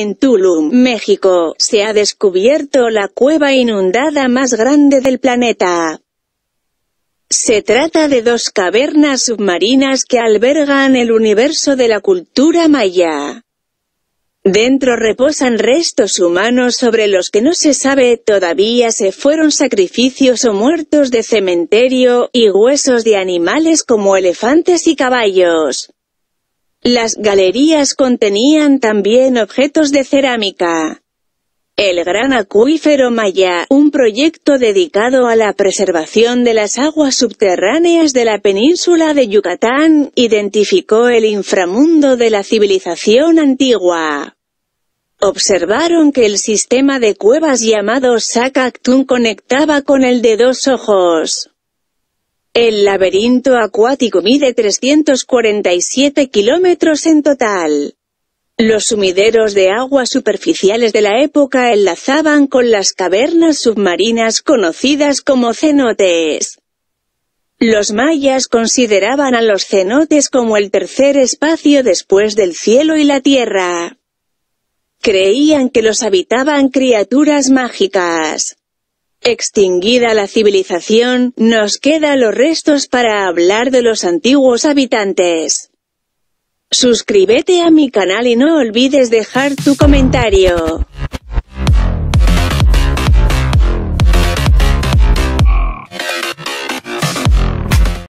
En Tulum, México, se ha descubierto la cueva inundada más grande del planeta. Se trata de dos cavernas submarinas que albergan el universo de la cultura maya. Dentro reposan restos humanos sobre los que no se sabe todavía si fueron sacrificios o muertos de cementerio y huesos de animales como elefantes y caballos. Las galerías contenían también objetos de cerámica. El Gran Acuífero Maya, un proyecto dedicado a la preservación de las aguas subterráneas de la península de Yucatán, identificó el inframundo de la civilización antigua. Observaron que el sistema de cuevas llamado Sakaktún conectaba con el de dos ojos. El laberinto acuático mide 347 kilómetros en total. Los sumideros de aguas superficiales de la época enlazaban con las cavernas submarinas conocidas como cenotes. Los mayas consideraban a los cenotes como el tercer espacio después del cielo y la tierra. Creían que los habitaban criaturas mágicas. Extinguida la civilización, nos quedan los restos para hablar de los antiguos habitantes. Suscríbete a mi canal y no olvides dejar tu comentario.